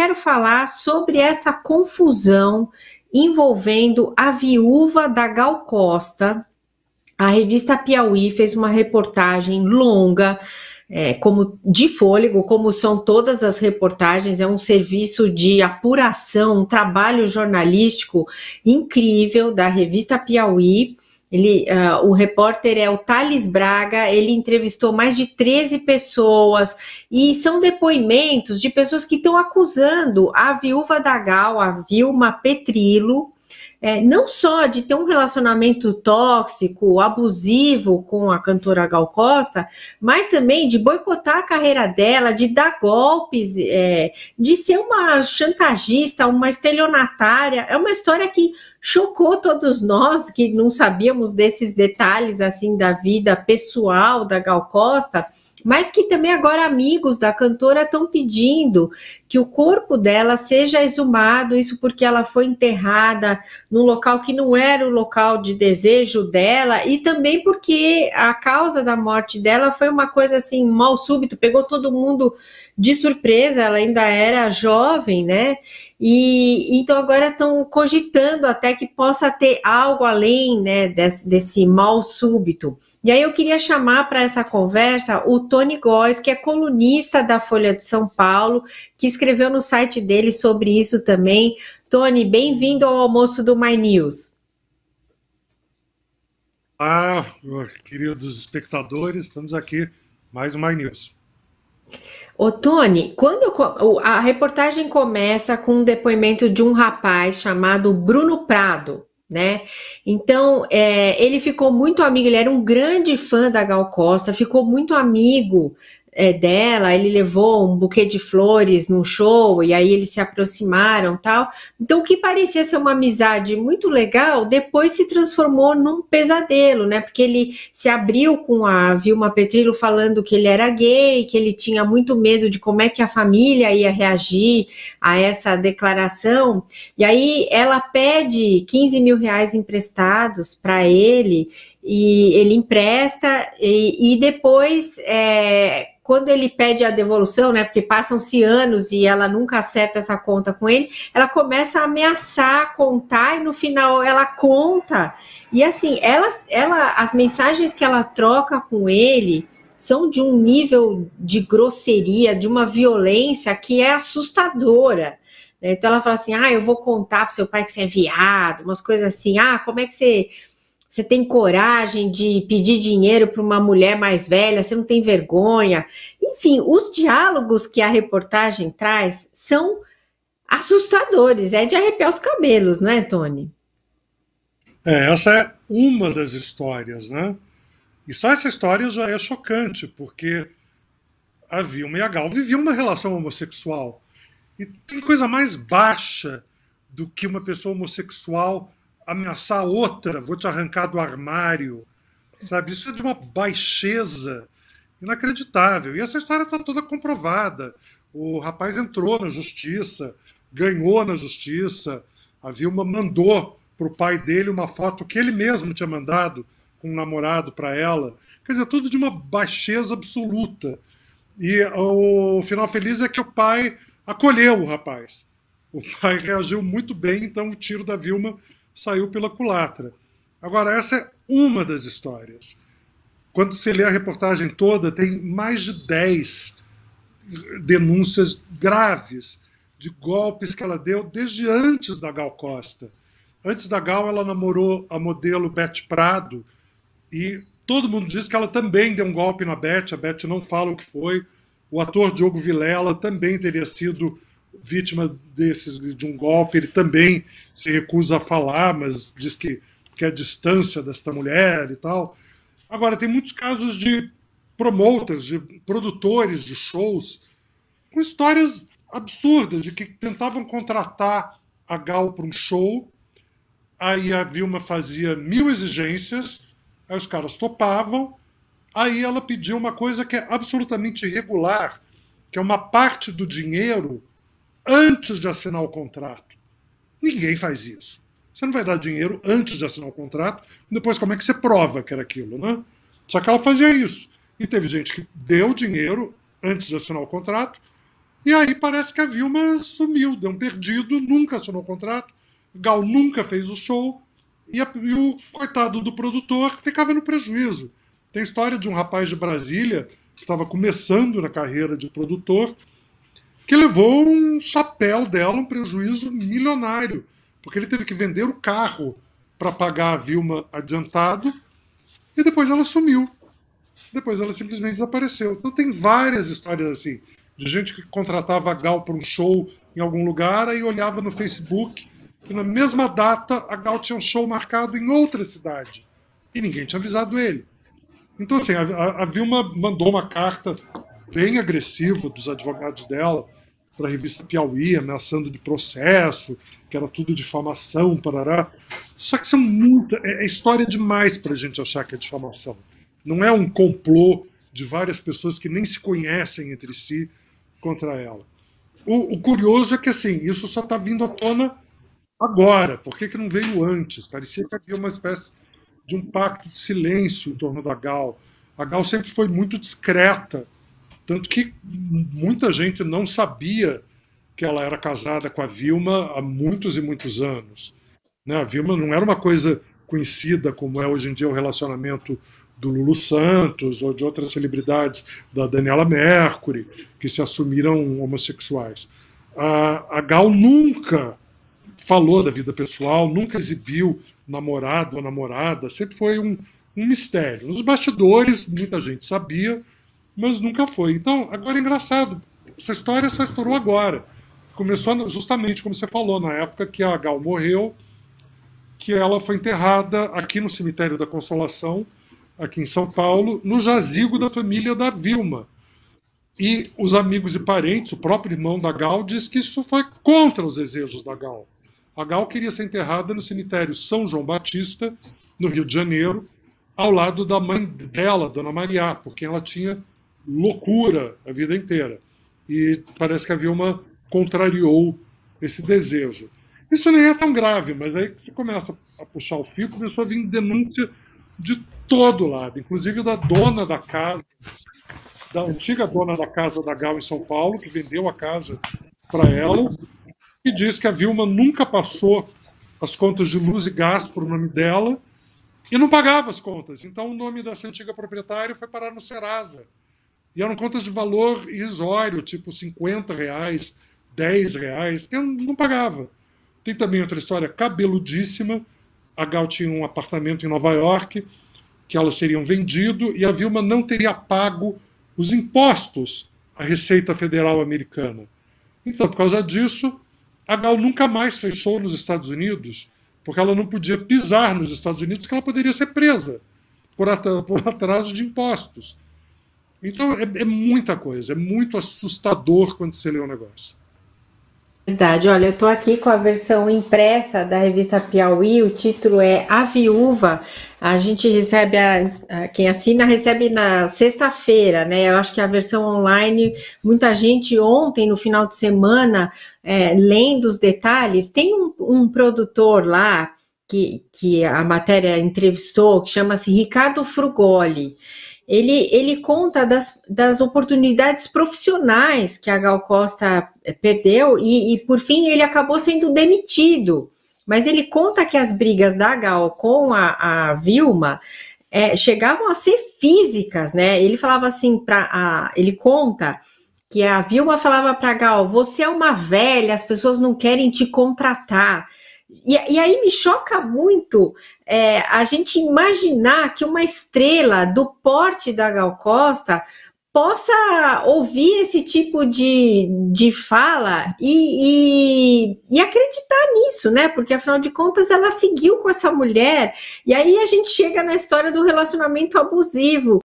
quero falar sobre essa confusão envolvendo a viúva da Gal Costa. A revista Piauí fez uma reportagem longa, é, como de fôlego, como são todas as reportagens, é um serviço de apuração, um trabalho jornalístico incrível da revista Piauí. Ele, uh, o repórter é o Thales Braga, ele entrevistou mais de 13 pessoas e são depoimentos de pessoas que estão acusando a viúva da Gal, a Vilma Petrilo, é, não só de ter um relacionamento tóxico, abusivo com a cantora Gal Costa, mas também de boicotar a carreira dela, de dar golpes, é, de ser uma chantagista, uma estelionatária. É uma história que chocou todos nós que não sabíamos desses detalhes assim da vida pessoal da Gal Costa mas que também agora amigos da cantora estão pedindo que o corpo dela seja exumado, isso porque ela foi enterrada num local que não era o local de desejo dela, e também porque a causa da morte dela foi uma coisa assim, mal súbito, pegou todo mundo de surpresa, ela ainda era jovem, né? E então agora estão cogitando até que possa ter algo além, né, desse, desse mal súbito. E aí eu queria chamar para essa conversa o Tony Góes, que é colunista da Folha de São Paulo, que escreveu no site dele sobre isso também. Tony, bem-vindo ao almoço do My News. ah, queridos espectadores, estamos aqui mais um My News. Ô, Tony, quando a reportagem começa com um depoimento de um rapaz chamado Bruno Prado, né? Então, é, ele ficou muito amigo, ele era um grande fã da Gal Costa, ficou muito amigo é, dela, ele levou um buquê de flores no show e aí eles se aproximaram tal. Então, o que parecia ser uma amizade muito legal, depois se transformou num pesadelo, né? Porque ele se abriu com a Vilma Petrillo falando que ele era gay, que ele tinha muito medo de como é que a família ia reagir a essa declaração. E aí ela pede 15 mil reais emprestados para ele e ele empresta e, e depois é, quando ele pede a devolução, né, porque passam-se anos e ela nunca acerta essa conta com ele, ela começa a ameaçar, contar e no final ela conta. E assim, ela, ela, as mensagens que ela troca com ele são de um nível de grosseria, de uma violência que é assustadora. Né? Então ela fala assim: ah, eu vou contar para seu pai que você é viado, umas coisas assim. Ah, como é que você você tem coragem de pedir dinheiro para uma mulher mais velha, você não tem vergonha. Enfim, os diálogos que a reportagem traz são assustadores, é de arrepiar os cabelos, não é, Tony? É, essa é uma das histórias, né? E só essa história já é chocante, porque a Vilma e a Gal viviam uma relação homossexual. E tem coisa mais baixa do que uma pessoa homossexual ameaçar outra, vou te arrancar do armário, sabe? Isso é de uma baixeza inacreditável. E essa história está toda comprovada. O rapaz entrou na justiça, ganhou na justiça. A Vilma mandou para o pai dele uma foto que ele mesmo tinha mandado com um namorado para ela. Quer dizer, tudo de uma baixeza absoluta. E o final feliz é que o pai acolheu o rapaz. O pai reagiu muito bem, então o tiro da Vilma saiu pela culatra. Agora, essa é uma das histórias. Quando se lê a reportagem toda, tem mais de 10 denúncias graves de golpes que ela deu desde antes da Gal Costa. Antes da Gal, ela namorou a modelo Beth Prado e todo mundo diz que ela também deu um golpe na Beth. A Beth não fala o que foi. O ator Diogo Vilela também teria sido vítima desses de um golpe, ele também se recusa a falar, mas diz que quer é distância desta mulher e tal. Agora tem muitos casos de promoters, de produtores de shows com histórias absurdas de que tentavam contratar a Gal para um show, aí a Vilma fazia mil exigências, aí os caras topavam, aí ela pediu uma coisa que é absolutamente irregular, que é uma parte do dinheiro antes de assinar o contrato. Ninguém faz isso. Você não vai dar dinheiro antes de assinar o contrato, depois como é que você prova que era aquilo, né? Só que ela fazia isso. E teve gente que deu dinheiro antes de assinar o contrato, e aí parece que a Vilma sumiu, deu um perdido, nunca assinou o contrato, Gal nunca fez o show, e, a, e o coitado do produtor ficava no prejuízo. Tem história de um rapaz de Brasília que estava começando na carreira de produtor, que levou um chapéu dela, um prejuízo milionário, porque ele teve que vender o carro para pagar a Vilma adiantado e depois ela sumiu. Depois ela simplesmente desapareceu. Então tem várias histórias assim, de gente que contratava a Gal para um show em algum lugar aí olhava no Facebook e na mesma data a Gal tinha um show marcado em outra cidade e ninguém tinha avisado ele. Então, assim, a, a Vilma mandou uma carta bem agressiva dos advogados dela, para a revista Piauí, ameaçando de processo, que era tudo difamação, parará. Só que são muita. É, é história demais para a gente achar que é difamação. Não é um complô de várias pessoas que nem se conhecem entre si contra ela. O, o curioso é que assim, isso só está vindo à tona agora. Por que, que não veio antes? Parecia que havia uma espécie de um pacto de silêncio em torno da Gal. A Gal sempre foi muito discreta tanto que muita gente não sabia que ela era casada com a Vilma há muitos e muitos anos. Né? A Vilma não era uma coisa conhecida como é hoje em dia o relacionamento do Lulu Santos ou de outras celebridades, da Daniela Mercury, que se assumiram homossexuais. A, a Gal nunca falou da vida pessoal, nunca exibiu namorado ou namorada, sempre foi um, um mistério. Nos bastidores, muita gente sabia, mas nunca foi. Então, agora é engraçado, essa história só estourou agora. Começou justamente, como você falou, na época que a Gal morreu, que ela foi enterrada aqui no cemitério da Consolação, aqui em São Paulo, no jazigo da família da Vilma. E os amigos e parentes, o próprio irmão da Gal, diz que isso foi contra os desejos da Gal. A Gal queria ser enterrada no cemitério São João Batista, no Rio de Janeiro, ao lado da mãe dela, Dona Maria, por quem ela tinha loucura a vida inteira. E parece que a Vilma contrariou esse desejo. Isso nem é tão grave, mas aí você começa a puxar o fio, começou a vir denúncia de todo lado, inclusive da dona da casa, da antiga dona da casa da Gal em São Paulo, que vendeu a casa para elas, e diz que a Vilma nunca passou as contas de luz e gás por nome dela e não pagava as contas. Então o nome dessa antiga proprietária foi parar no Serasa. E eram contas de valor irrisório, tipo 50 reais, 10 reais, que eu não pagava. Tem também outra história cabeludíssima. A Gal tinha um apartamento em Nova York, que elas seriam vendido, e a Vilma não teria pago os impostos à Receita Federal Americana. Então, por causa disso, a Gal nunca mais fechou nos Estados Unidos, porque ela não podia pisar nos Estados Unidos, porque ela poderia ser presa por atraso de impostos. Então é, é muita coisa, é muito assustador quando você lê um negócio. Verdade, olha, eu estou aqui com a versão impressa da revista Piauí, o título é A Viúva. A gente recebe, a, a quem assina recebe na sexta-feira, né? Eu acho que a versão online, muita gente ontem, no final de semana, é, lendo os detalhes, tem um, um produtor lá que, que a matéria entrevistou, que chama-se Ricardo Frugoli ele, ele conta das, das oportunidades profissionais que a Gal Costa eh, perdeu e, e, por fim, ele acabou sendo demitido. Mas ele conta que as brigas da Gal com a, a Vilma é, chegavam a ser físicas, né? Ele falava assim para ele conta que a Vilma falava para a Gal: "Você é uma velha, as pessoas não querem te contratar". E, e, aí me choca muito é, a gente imaginar que uma estrela do porte da Gal Costa possa ouvir esse tipo de, de fala e, e, e, acreditar nisso, né? Porque afinal de contas ela seguiu com essa mulher. E aí a gente chega na história do relacionamento abusivo,